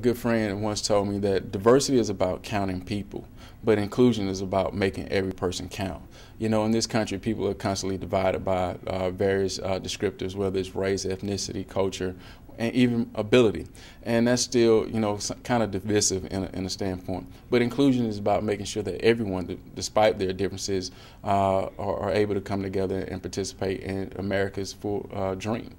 A good friend once told me that diversity is about counting people, but inclusion is about making every person count. You know, in this country, people are constantly divided by uh, various uh, descriptors, whether it's race, ethnicity, culture, and even ability. And that's still, you know, kind of divisive in a, in a standpoint. But inclusion is about making sure that everyone, despite their differences, uh, are, are, able to come together and participate in America's full uh, dream.